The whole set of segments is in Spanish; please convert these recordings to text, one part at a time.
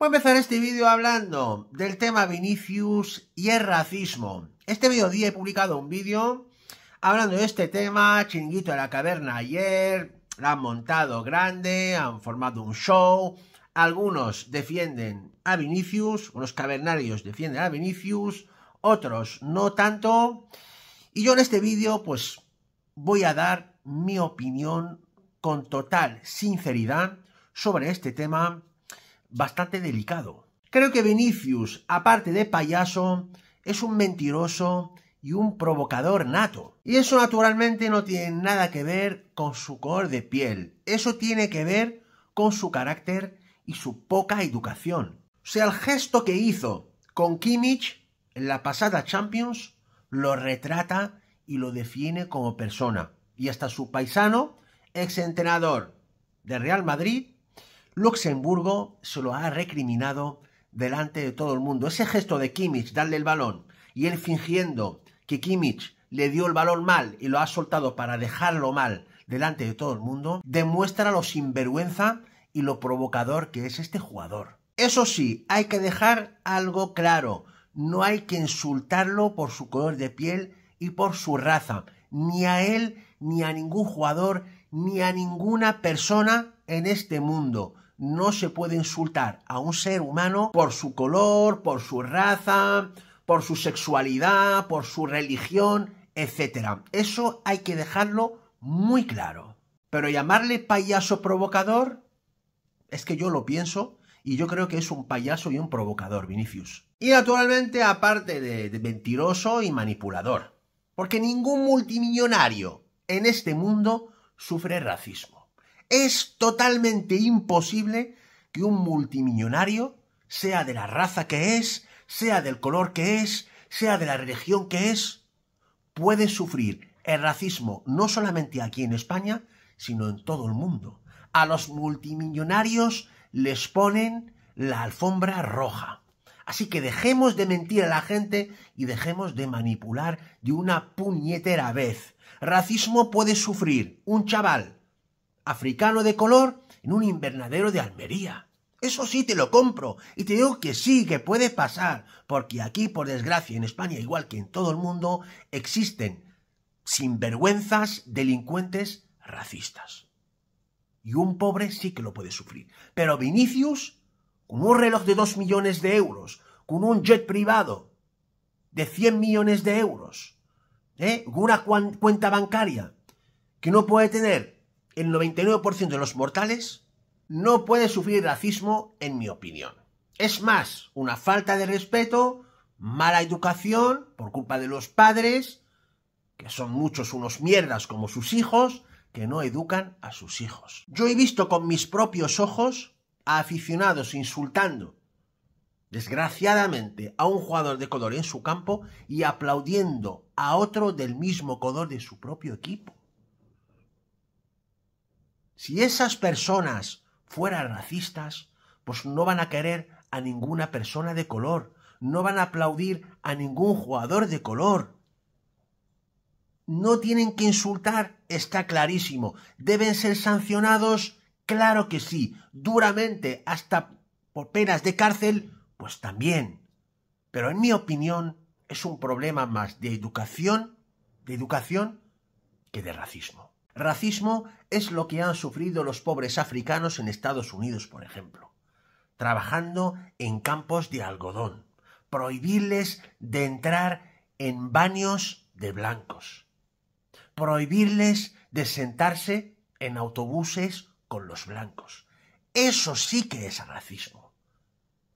Voy a empezar este vídeo hablando del tema Vinicius y el racismo. Este mediodía he publicado un vídeo hablando de este tema, chinguito de la caverna ayer, la han montado grande, han formado un show, algunos defienden a Vinicius, unos cavernarios defienden a Vinicius, otros no tanto, y yo en este vídeo pues voy a dar mi opinión con total sinceridad sobre este tema bastante delicado. Creo que Vinicius, aparte de payaso, es un mentiroso y un provocador nato. Y eso naturalmente no tiene nada que ver con su color de piel, eso tiene que ver con su carácter y su poca educación. O sea, el gesto que hizo con Kimmich en la pasada Champions lo retrata y lo define como persona. Y hasta su paisano, ex entrenador de Real Madrid, Luxemburgo se lo ha recriminado delante de todo el mundo. Ese gesto de Kimmich, darle el balón, y él fingiendo que Kimmich le dio el balón mal y lo ha soltado para dejarlo mal delante de todo el mundo, demuestra lo sinvergüenza y lo provocador que es este jugador. Eso sí, hay que dejar algo claro, no hay que insultarlo por su color de piel y por su raza, ni a él, ni a ningún jugador, ni a ninguna persona en este mundo no se puede insultar a un ser humano por su color, por su raza, por su sexualidad, por su religión, etc. Eso hay que dejarlo muy claro. Pero llamarle payaso provocador, es que yo lo pienso y yo creo que es un payaso y un provocador, Vinicius. Y naturalmente, aparte de, de mentiroso y manipulador. Porque ningún multimillonario en este mundo sufre racismo. Es totalmente imposible que un multimillonario, sea de la raza que es, sea del color que es, sea de la religión que es, puede sufrir el racismo no solamente aquí en España, sino en todo el mundo. A los multimillonarios les ponen la alfombra roja. Así que dejemos de mentir a la gente y dejemos de manipular de una puñetera vez. Racismo puede sufrir un chaval africano de color en un invernadero de Almería. Eso sí te lo compro y te digo que sí, que puede pasar, porque aquí, por desgracia, en España, igual que en todo el mundo, existen sinvergüenzas, delincuentes, racistas. Y un pobre sí que lo puede sufrir. Pero Vinicius, con un reloj de dos millones de euros, con un jet privado de 100 millones de euros, ¿eh? una cuenta bancaria que no puede tener el 99% de los mortales no puede sufrir racismo, en mi opinión. Es más, una falta de respeto, mala educación por culpa de los padres, que son muchos unos mierdas como sus hijos, que no educan a sus hijos. Yo he visto con mis propios ojos a aficionados insultando, desgraciadamente, a un jugador de color en su campo y aplaudiendo a otro del mismo color de su propio equipo. Si esas personas fueran racistas, pues no van a querer a ninguna persona de color, no van a aplaudir a ningún jugador de color. No tienen que insultar, está clarísimo. Deben ser sancionados, claro que sí, duramente, hasta por penas de cárcel, pues también. Pero en mi opinión es un problema más de educación, de educación, que de racismo. Racismo es lo que han sufrido los pobres africanos en Estados Unidos, por ejemplo, trabajando en campos de algodón, prohibirles de entrar en baños de blancos, prohibirles de sentarse en autobuses con los blancos. Eso sí que es racismo.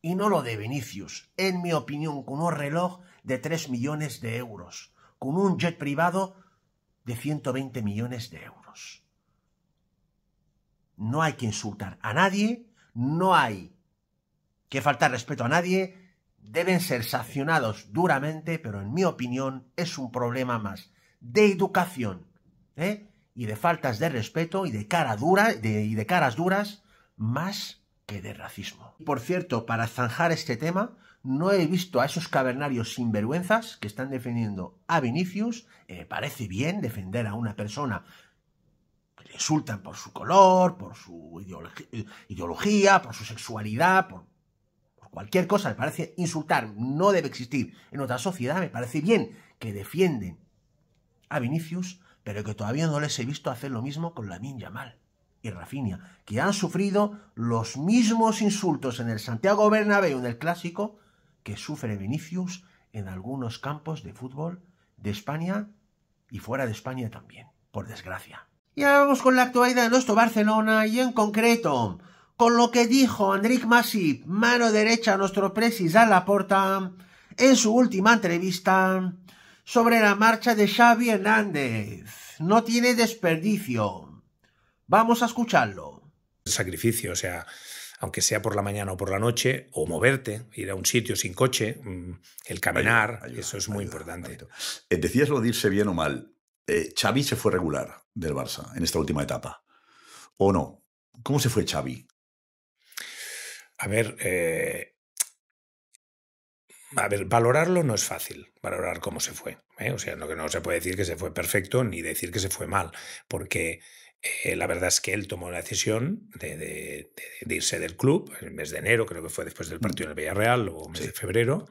Y no lo de Vinicius, en mi opinión, con un reloj de 3 millones de euros, con un jet privado de 120 millones de euros. No hay que insultar a nadie, no hay que faltar respeto a nadie, deben ser sancionados duramente, pero en mi opinión es un problema más de educación ¿eh? y de faltas de respeto y de, cara dura, y de caras duras más que de racismo. Por cierto, para zanjar este tema, no he visto a esos cavernarios sinvergüenzas que están defendiendo a Vinicius. Me eh, parece bien defender a una persona que le insultan por su color, por su ideología, por su sexualidad, por, por cualquier cosa. Me parece insultar, no debe existir en otra sociedad. Me parece bien que defienden a Vinicius, pero que todavía no les he visto hacer lo mismo con la Lamin Mal y Rafinha, que han sufrido los mismos insultos en el Santiago Bernabéu en el Clásico que sufre Vinicius en algunos campos de fútbol de España y fuera de España también, por desgracia. Y ahora vamos con la actualidad de nuestro Barcelona y en concreto con lo que dijo Andrés Masip, mano derecha a nuestro presis a la porta, en su última entrevista sobre la marcha de Xavi Hernández. No tiene desperdicio. Vamos a escucharlo. Sacrificio, o sea, aunque sea por la mañana o por la noche, o moverte, ir a un sitio sin coche, mm, el caminar, eso es muy importante. Eh, decías lo de irse bien o mal. Eh, Xavi se fue regular del Barça en esta última etapa, ¿o no? ¿Cómo se fue Xavi? A ver, eh, a ver, valorarlo no es fácil, valorar cómo se fue. O sea, no, no se puede decir que se fue perfecto ni decir que se fue mal, porque eh, la verdad es que él tomó la decisión de, irse del club en el mes de enero, creo que fue después del mm. partido en el Villarreal, o mes de febrero.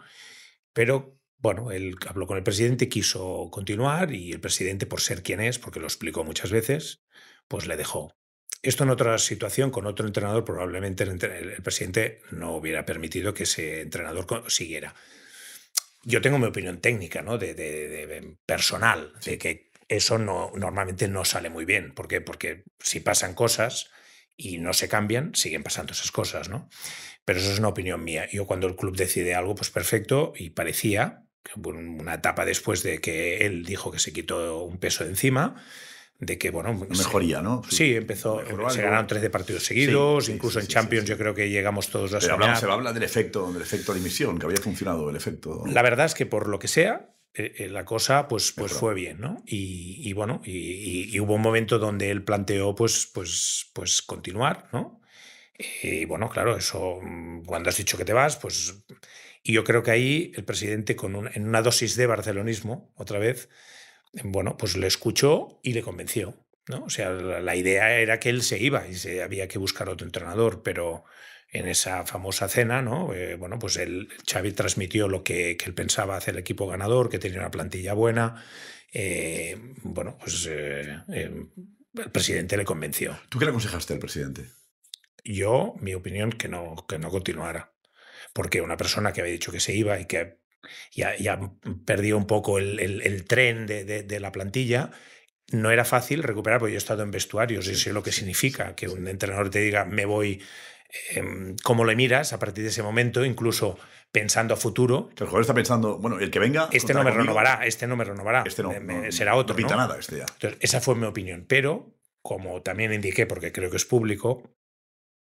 Pero bueno, él habló con el presidente, quiso continuar y el presidente, por ser quien es, porque lo explicó muchas veces, pues le dejó. Esto en otra situación, con otro entrenador, probablemente el, presidente no hubiera permitido que ese entrenador siguiera. Yo tengo mi opinión técnica, ¿no? De, personal, de que eso no, normalmente no sale muy bien. ¿Por Porque si pasan cosas y no se cambian, siguen pasando esas cosas, ¿no? Pero eso es una opinión mía. Yo cuando el club decide algo, pues perfecto, y parecía, una etapa después de que él dijo que se quitó un peso de encima, de que, bueno... Mejoría, ¿no? Sí, empezó, se ganaron 13 partidos seguidos, incluso en Champions yo creo que llegamos todos a Pero se habla del efecto, del efecto de emisión, que había funcionado el efecto. La verdad es que por lo que sea, eh, eh, la cosa pues, pues fue bien, ¿no? Y, y bueno, y, hubo un momento donde él planteó pues, pues, pues continuar, ¿no? Y bueno, claro, eso mm, cuando has dicho que te vas, pues... Y yo creo que ahí el presidente, con en una dosis de barcelonismo, otra vez, bueno, pues le escuchó y le convenció. ¿no? O sea, la idea era que él se iba y se, había que buscar otro entrenador, pero, en esa famosa cena, ¿no? Eh, bueno, pues el Xavi transmitió lo que, él pensaba hacer el equipo ganador, que tenía una plantilla buena. Eh, bueno, pues eh, el presidente le convenció. ¿Tú qué le aconsejaste al presidente? Yo, mi opinión, que no, que no continuara. Porque una persona que había dicho que se iba y que ya, perdió un poco el, tren de, de la plantilla, no era fácil recuperar, porque yo he estado en vestuarios y sé lo que significa que un entrenador te diga me voy Em, cómo le miras a partir de ese momento, incluso pensando a futuro. El jugador está pensando, bueno, el que venga. Este no este me renovará, este no me renovará. será otro. No pinta nada este ya. esa fue mi opinión. Pero, como también indiqué, porque creo que es público,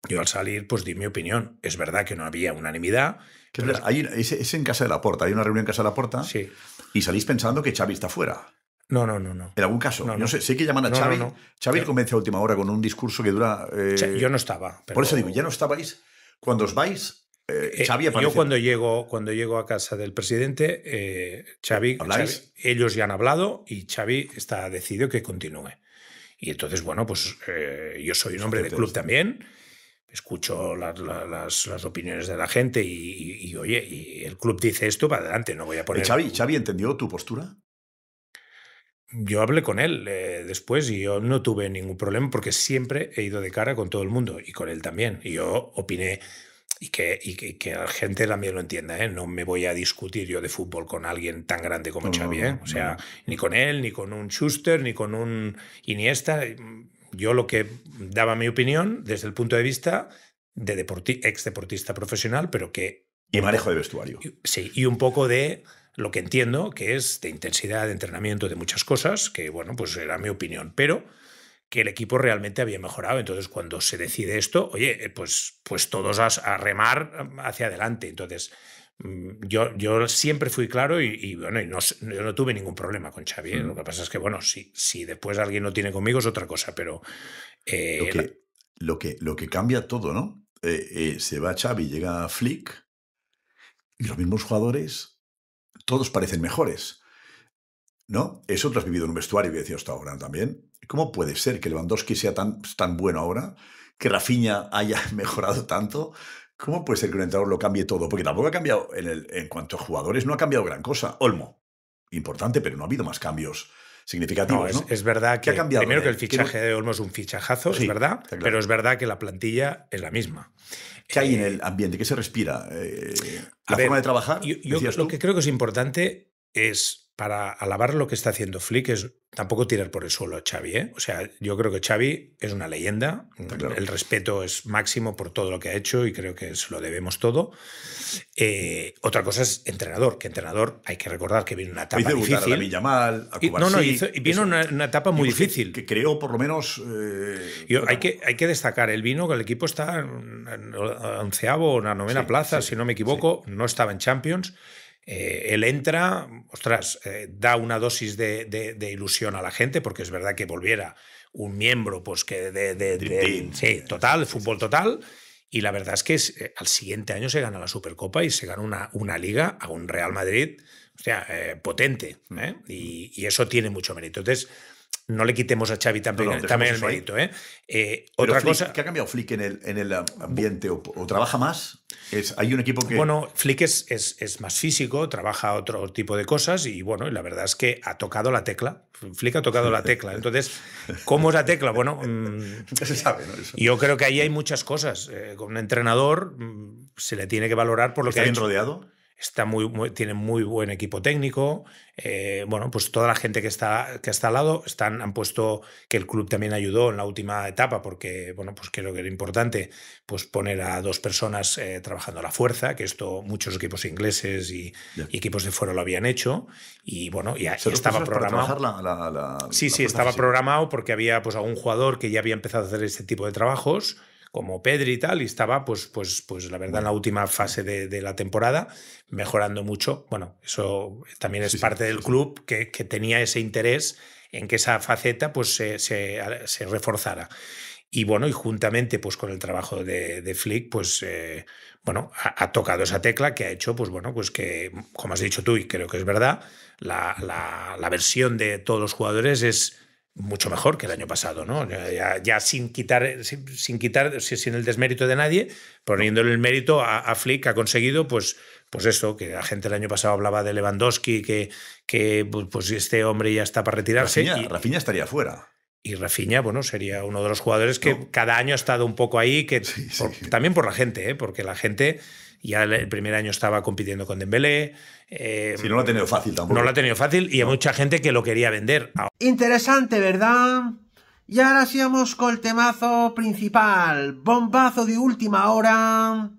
yo al salir, pues di mi opinión. Es verdad que no había unanimidad. es, en Casa de la Porta, hay una reunión en Casa de la Porta sí. y salís pensando que Xavi está fuera. No, no, no, no. En algún caso. No, sé, sé, que llaman a Xavi. No, Xavi convence a última hora con un discurso que dura. Eh, yo no estaba. Por eso digo, ya no estabais. Cuando os vais, eh, eh Xavi aparece. Yo cuando llego, cuando llego a casa del presidente, eh, Xavi, ellos ya han hablado y Xavi está decidido que continúe. Y entonces, bueno, pues yo soy un hombre del club también escucho las, opiniones de la gente y, oye, y el club dice esto para adelante, no voy a poner. ¿Xavi, ¿Xavi entendió tu postura? yo hablé con él eh, después y yo no tuve ningún problema porque siempre he ido de cara con todo el mundo y con él también. Y yo opiné y que, y que, la gente también lo entienda. ¿eh? No me voy a discutir yo de fútbol con alguien tan grande como Xavi. ¿eh? O sea, ni con él, ni con un Schuster, ni con un Iniesta. Yo lo que daba mi opinión desde el punto de vista de ex deportista profesional, pero que... Y manejo de vestuario. Sí, y un poco de lo que entiendo que es de intensidad, de entrenamiento, de muchas cosas, que bueno, pues era mi opinión, pero que el equipo realmente había mejorado. Entonces, cuando se decide esto, oye, eh, pues, pues todos a, remar mm, hacia adelante. Entonces, mm, yo, yo siempre fui claro y, bueno, no, yo no tuve ningún problema con Xavi. ¿eh? Mm. Lo que pasa es que, bueno, si, si después alguien no tiene conmigo es otra cosa, pero... lo, eh, que, lo, que, cambia todo, ¿no? se va Xavi, llega Flick, y los mismos jugadores todos parecen mejores. ¿No? Eso lo has vivido en un vestuario, y decía hasta ahora también. ¿Cómo puede ser que Lewandowski sea tan, pues, tan bueno ahora? ¿Que Rafinha haya mejorado tanto? ¿Cómo puede ser que un entrenador lo cambie todo? Porque tampoco ha cambiado, en, el, en cuanto a jugadores, no ha cambiado gran cosa. Olmo, importante, pero no ha habido más cambios significativo. No, es, verdad que ha cambiado. Primero que el fichaje de Olmo es un fichajazo, es verdad, pero es verdad que la plantilla es la misma. ¿Qué hay en eh, el ambiente? ¿Qué se respira? Eh, ¿La forma de trabajar? Yo, lo que creo que es importante es para alabar lo que está haciendo Flick, es tampoco tirar por el suelo a Xavi. ¿eh? O sea, yo creo que Xavi es una leyenda. Mm, el respeto es máximo por todo lo que ha hecho y creo que se lo debemos todo. Eh, otra cosa es entrenador, que entrenador hay que recordar que vino una etapa hizo difícil. y, no, no, vino una, una, etapa muy difícil. Que, creo, por lo menos. Eh, hay, que, hay que destacar, el vino que el equipo está en onceavo o la novena plaza, si no me equivoco, no estaba en Champions. Eh, él entra, ostras, eh, da una dosis de, ilusión a la gente, porque es verdad que volviera un miembro, pues que de. sí, total, fútbol total. Y la verdad es que eh, al siguiente año se gana la Supercopa y se gana una, una liga a un Real Madrid, o sea, potente. Mm. Y, y, eso tiene mucho mérito. Entonces no le quitemos a Xavi también, el mérito. ¿eh? eh otra cosa. ¿Qué ha cambiado Flick en el, en el um, ambiente? ¿O, trabaja más? Es, ¿Hay un equipo que.? Bueno, Flick es, más físico, trabaja otro tipo de cosas y bueno, la verdad es que ha tocado la tecla. Flick ha tocado la tecla. Entonces, ¿cómo es la tecla? Bueno. Mm, se sabe, Yo creo que ahí hay muchas cosas. Eh, con un entrenador mm, se le tiene que valorar por lo que. ¿Está ha rodeado? está muy, tiene muy buen equipo técnico. Eh, bueno, pues toda la gente que está, que está al lado están, han puesto que el club también ayudó en la última etapa, porque, bueno, pues creo que era importante pues poner a dos personas eh, trabajando a la fuerza, que esto muchos equipos ingleses y, equipos de fuera lo habían hecho. Y bueno, ya estaba programado. sí, sí, estaba programado porque había pues algún jugador que ya había empezado a hacer este tipo de trabajos como Pedri y tal, y estaba, pues, pues, pues la verdad, en la última fase de, la temporada, mejorando mucho. Bueno, eso también es parte del club que, tenía ese interés en que esa faceta pues, se, se, reforzara. Y bueno, y juntamente pues, con el trabajo de, Flick, pues eh, bueno, ha, tocado esa tecla que ha hecho, pues bueno, pues que, como has dicho tú, y creo que es verdad, la, la, la versión de todos los jugadores es mucho mejor que el año pasado, ¿no? Ya, sin quitar, sin, quitar, sin el desmérito de nadie, poniéndole el mérito a, Flick, ha conseguido, pues, pues eso, que la gente el año pasado hablaba de Lewandowski, que, que pues, pues este hombre ya está para retirarse. Rafinha, y, Rafinha estaría fuera. Y Rafinha, bueno, sería uno de los jugadores que cada año ha estado un poco ahí, que también por la gente, ¿eh? porque la gente ya el primer año estaba compitiendo con Dembélé. Eh, si no lo ha tenido fácil tampoco. No lo ha tenido fácil y hay mucha gente que lo quería vender. Ah. Interesante, ¿verdad? Y ahora sigamos con el temazo principal. Bombazo de última hora.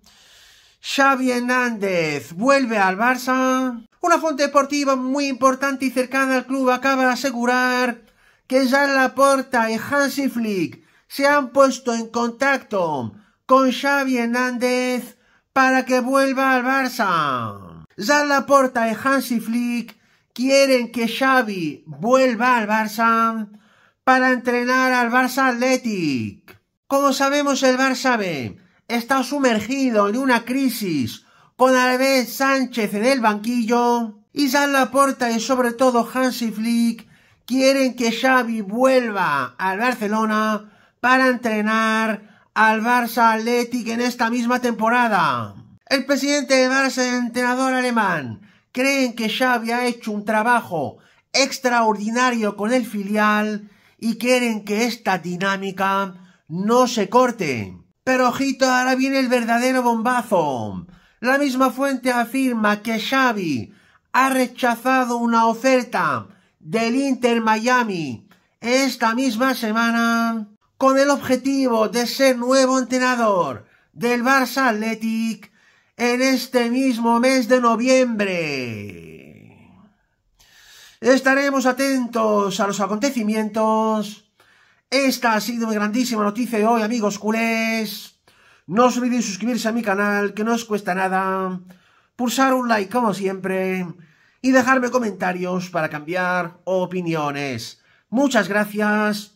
Xavi Hernández vuelve al Barça. Una fuente deportiva muy importante y cercana al club acaba de asegurar que la Laporta y Hansi Flick se han puesto en contacto con Xavi Hernández para que vuelva al Barça. Ya puerta y Hansi Flick quieren que Xavi vuelva al Barça para entrenar al Barça Athletic. Como sabemos, el Barça B está sumergido en una crisis con Alves Sánchez en el banquillo y ya puerta y sobre todo Hansi Flick quieren que Xavi vuelva al Barcelona para entrenar al Barça Athletic en esta misma temporada. El presidente de Barça, entrenador alemán, creen que Xavi ha hecho un trabajo extraordinario con el filial y quieren que esta dinámica no se corte. Pero ojito, ahora viene el verdadero bombazo. La misma fuente afirma que Xavi ha rechazado una oferta del Inter Miami esta misma semana con el objetivo de ser nuevo entrenador del Barça Athletic en este mismo mes de noviembre. Estaremos atentos a los acontecimientos. Esta ha sido una grandísima noticia de hoy, amigos culés. No os olvidéis suscribirse a mi canal, que no os cuesta nada. Pulsar un like, como siempre. Y dejarme comentarios para cambiar opiniones. Muchas gracias